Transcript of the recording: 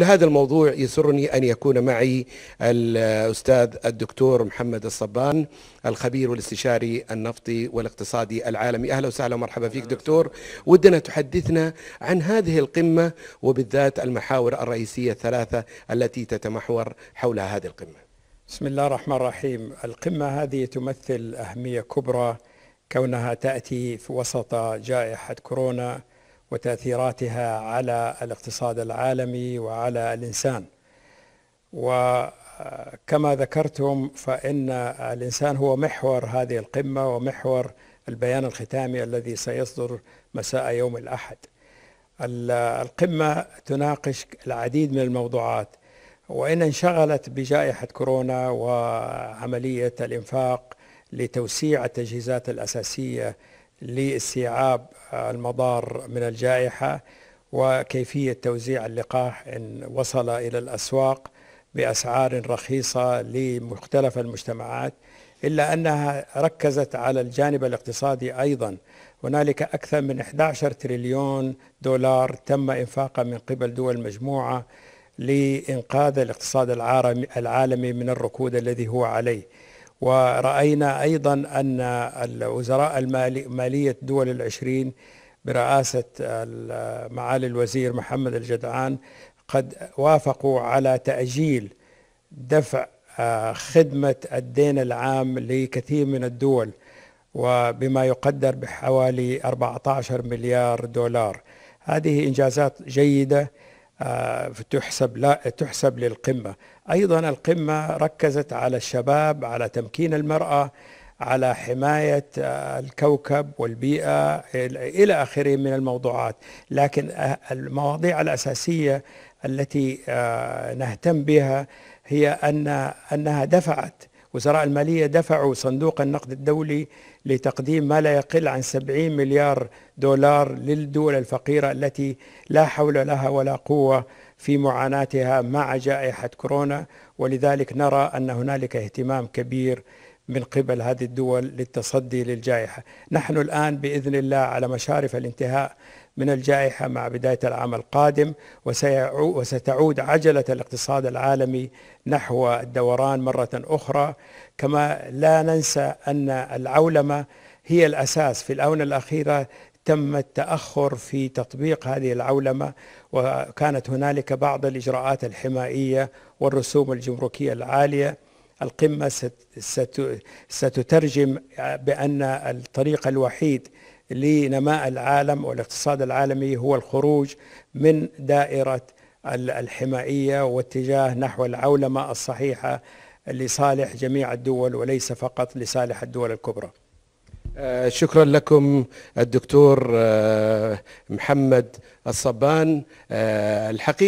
لهذا الموضوع يسرني أن يكون معي الأستاذ الدكتور محمد الصبان الخبير والاستشاري النفطي والاقتصادي العالمي أهلا وسهلا ومرحبا فيك دكتور ودنا تحدثنا عن هذه القمة وبالذات المحاور الرئيسية الثلاثة التي تتمحور حول هذه القمة بسم الله الرحمن الرحيم القمة هذه تمثل أهمية كبرى كونها تأتي في وسط جائحة كورونا وتأثيراتها على الاقتصاد العالمي وعلى الإنسان وكما ذكرتم فإن الإنسان هو محور هذه القمة ومحور البيان الختامي الذي سيصدر مساء يوم الأحد القمة تناقش العديد من الموضوعات وإن انشغلت بجائحة كورونا وعملية الإنفاق لتوسيع التجهيزات الأساسية لاستيعاب المضار من الجائحة وكيفية توزيع اللقاح إن وصل إلى الأسواق بأسعار رخيصة لمختلف المجتمعات إلا أنها ركزت على الجانب الاقتصادي أيضا هنالك أكثر من 11 تريليون دولار تم إنفاقه من قبل دول مجموعة لإنقاذ الاقتصاد العالمي من الركود الذي هو عليه ورأينا أيضا أن الوزراء مالية دول العشرين برئاسة معالي الوزير محمد الجدعان قد وافقوا على تأجيل دفع آه، خدمة الدين العام لكثير من الدول وبما يقدر بحوالي 14 مليار دولار هذه إنجازات جيدة آه، تحسب لا تحسب للقمه ايضا القمه ركزت على الشباب على تمكين المراه على حمايه آه، الكوكب والبيئه الى اخره من الموضوعات لكن آه، المواضيع الاساسيه التي نهتم بها هي ان انها دفعت وزراء المالية دفعوا صندوق النقد الدولي لتقديم ما لا يقل عن 70 مليار دولار للدول الفقيرة التي لا حول لها ولا قوة في معاناتها مع جائحة كورونا ولذلك نرى أن هنالك اهتمام كبير من قبل هذه الدول للتصدي للجائحة نحن الآن بإذن الله على مشارف الانتهاء من الجائحة مع بداية العام القادم وستعود عجلة الاقتصاد العالمي نحو الدوران مرة أخرى كما لا ننسى أن العولمة هي الأساس في الآونة الأخيرة تم التأخر في تطبيق هذه العولمة وكانت هنالك بعض الإجراءات الحمائية والرسوم الجمركية العالية القمة ستترجم بأن الطريق الوحيد لنماء العالم والاقتصاد العالمي هو الخروج من دائرة الحمائية واتجاه نحو العولمة الصحيحة لصالح جميع الدول وليس فقط لصالح الدول الكبرى آه، شكرا لكم الدكتور آه، محمد الصبان آه، الحقيقة